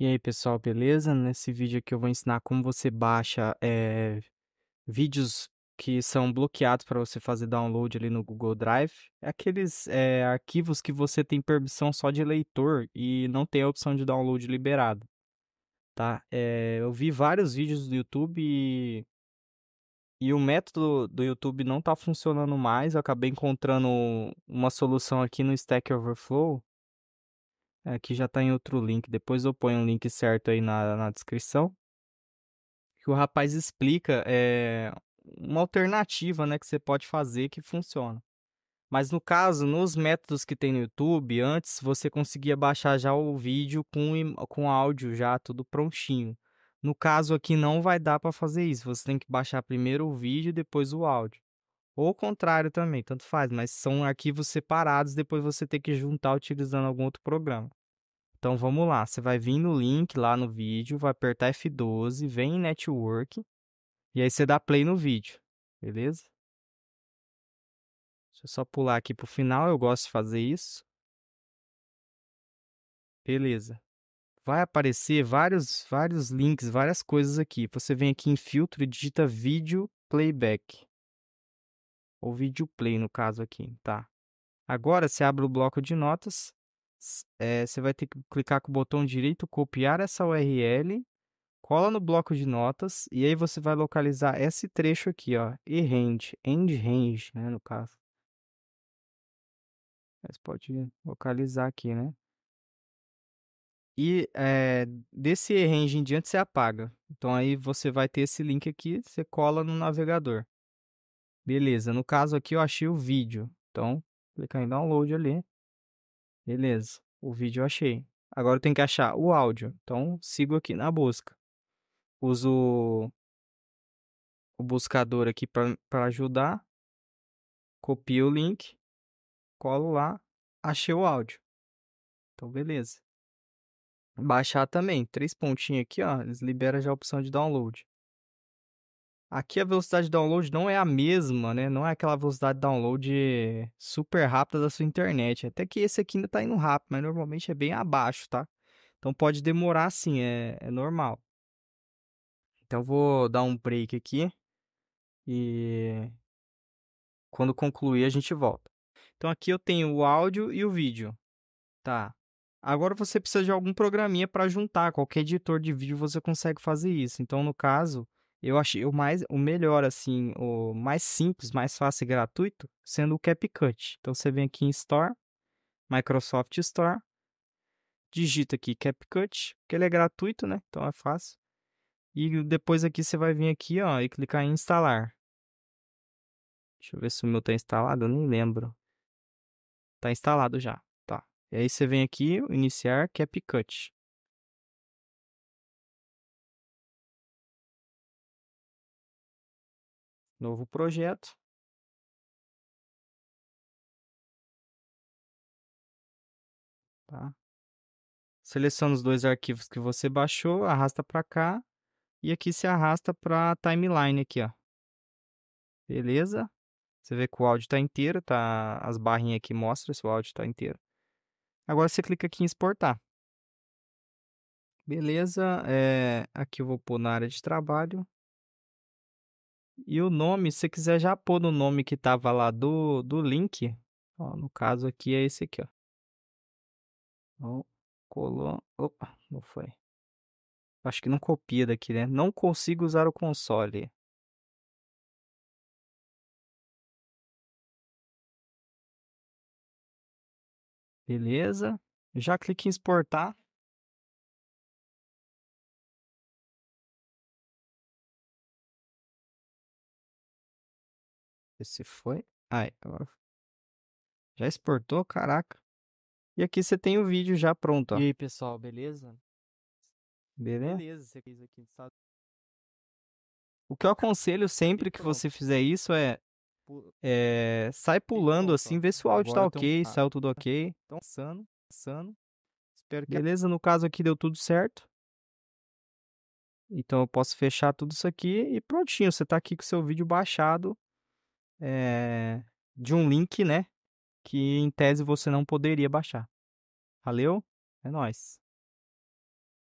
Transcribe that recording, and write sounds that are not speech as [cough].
E aí pessoal, beleza? Nesse vídeo aqui eu vou ensinar como você baixa é, vídeos que são bloqueados para você fazer download ali no Google Drive. É aqueles é, arquivos que você tem permissão só de leitor e não tem a opção de download liberado. Tá? É, eu vi vários vídeos do YouTube e, e o método do YouTube não está funcionando mais. Eu acabei encontrando uma solução aqui no Stack Overflow Aqui já está em outro link. Depois eu ponho um link certo aí na, na descrição. Que o rapaz explica é, uma alternativa né, que você pode fazer que funciona. Mas no caso, nos métodos que tem no YouTube, antes você conseguia baixar já o vídeo com, com áudio já tudo prontinho. No caso aqui não vai dar para fazer isso. Você tem que baixar primeiro o vídeo e depois o áudio. Ou o contrário também, tanto faz, mas são arquivos separados, depois você tem que juntar utilizando algum outro programa. Então vamos lá, você vai vir no link lá no vídeo, vai apertar F12, vem em Network e aí você dá play no vídeo, beleza? Deixa eu só pular aqui pro final, eu gosto de fazer isso. Beleza. Vai aparecer vários, vários links, várias coisas aqui. Você vem aqui em filtro e digita vídeo playback. Ou vídeo play no caso aqui, tá? Agora você abre o bloco de notas é, você vai ter que clicar com o botão direito, copiar essa URL, cola no bloco de notas e aí você vai localizar esse trecho aqui, ó, e range, end range, né, no caso. Você pode localizar aqui, né? E é, desse range em diante você apaga. Então aí você vai ter esse link aqui, você cola no navegador. Beleza, no caso aqui eu achei o vídeo. Então, clicar em download ali. Beleza, o vídeo eu achei. Agora eu tenho que achar o áudio. Então, sigo aqui na busca. Uso o buscador aqui para ajudar. Copio o link, colo lá, achei o áudio. Então, beleza. Baixar também, três pontinhos aqui, ó, eles liberam já a opção de download. Aqui a velocidade de download não é a mesma, né? Não é aquela velocidade de download super rápida da sua internet. Até que esse aqui ainda tá indo rápido, mas normalmente é bem abaixo, tá? Então pode demorar sim, é, é normal. Então vou dar um break aqui e quando concluir a gente volta. Então aqui eu tenho o áudio e o vídeo, tá? Agora você precisa de algum programinha para juntar. Qualquer editor de vídeo você consegue fazer isso. Então no caso eu achei o mais o melhor assim, o mais simples, mais fácil e gratuito, sendo o CapCut. Então você vem aqui em Store, Microsoft Store, digita aqui CapCut, que ele é gratuito, né? Então é fácil. E depois aqui você vai vir aqui, ó, e clicar em instalar. Deixa eu ver se o meu está instalado, eu nem lembro. está instalado já, tá. E aí você vem aqui, iniciar CapCut. novo projeto. Tá? Seleciona os dois arquivos que você baixou, arrasta para cá e aqui se arrasta para a timeline aqui, ó. Beleza? Você vê que o áudio está inteiro, tá? as barrinhas aqui mostram se o áudio está inteiro. Agora você clica aqui em exportar. Beleza, é, aqui eu vou pôr na área de trabalho. E o nome, se você quiser já pôr no nome que tava lá do, do link, ó, no caso aqui é esse aqui, ó. ó colou, opa, não foi. Acho que não copia daqui, né? Não consigo usar o console. Beleza. Já clique em exportar. Esse foi. Ai, agora. Já exportou? Caraca. E aqui você tem o vídeo já pronto, ó. E aí, pessoal, beleza? Beleza? Beleza, você fez aqui. Sabe? Tá? O que eu [laughs] aconselho sempre que você fizer isso é. é sai pulando assim, vê se o áudio tá então ok, se saiu tá. tudo tá [laughs] ok. Então, sano, sano. Espero que. Beleza, no caso aqui deu tudo certo. Então eu posso fechar tudo isso aqui e prontinho, você tá aqui com o seu vídeo baixado é, de um link, né? Que em tese você não poderia baixar. Valeu, é nóis.